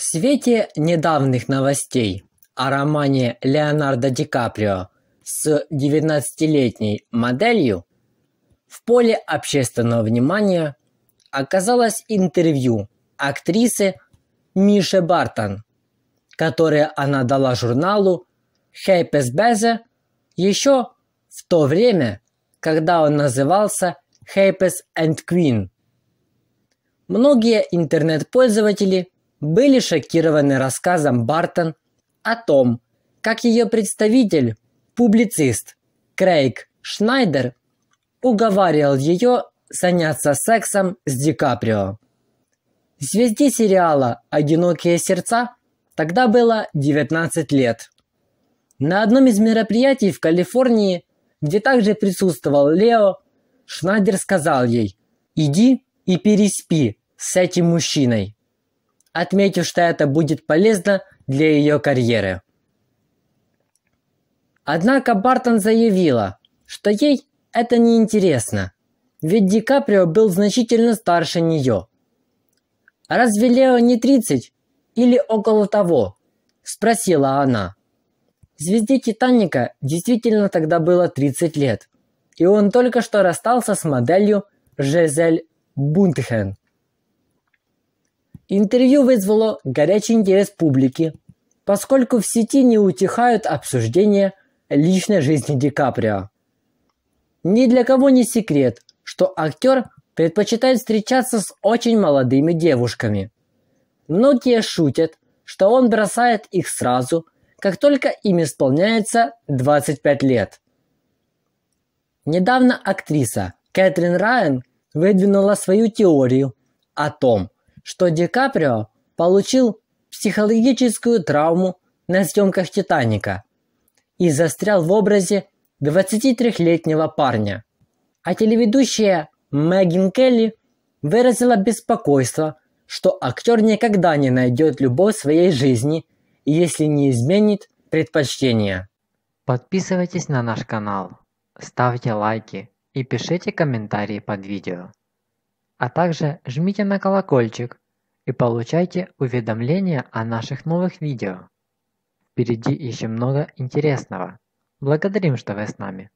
В свете недавних новостей о романе Леонардо Ди Каприо с 19-летней моделью в поле общественного внимания оказалось интервью актрисы Миши Бартон, которое она дала журналу Happy's Beze еще в то время, когда он назывался Happy's and Queen. Многие интернет-пользователи – были шокированы рассказом Бартон о том, как ее представитель, публицист Крейг Шнайдер, уговаривал ее заняться сексом с Ди Каприо. Звезде сериала «Одинокие сердца» тогда было 19 лет. На одном из мероприятий в Калифорнии, где также присутствовал Лео, Шнайдер сказал ей «Иди и переспи с этим мужчиной» отметив, что это будет полезно для ее карьеры. Однако Бартон заявила, что ей это не интересно, ведь Ди Каприо был значительно старше нее. «Разве Лео не 30 или около того?» – спросила она. Звезде Титаника действительно тогда было 30 лет, и он только что расстался с моделью Жизель Бунтхен. Интервью вызвало горячий интерес публики, поскольку в сети не утихают обсуждения личной жизни Ди Каприо. Ни для кого не секрет, что актер предпочитает встречаться с очень молодыми девушками. Многие шутят, что он бросает их сразу, как только им исполняется 25 лет. Недавно актриса Кэтрин Райан выдвинула свою теорию о том, что Ди Каприо получил психологическую травму на съемках «Титаника» и застрял в образе 23-летнего парня. А телеведущая Мэггин Келли выразила беспокойство, что актер никогда не найдет любовь своей жизни, если не изменит предпочтения. Подписывайтесь на наш канал, ставьте лайки и пишите комментарии под видео а также жмите на колокольчик и получайте уведомления о наших новых видео. Впереди еще много интересного. Благодарим, что вы с нами.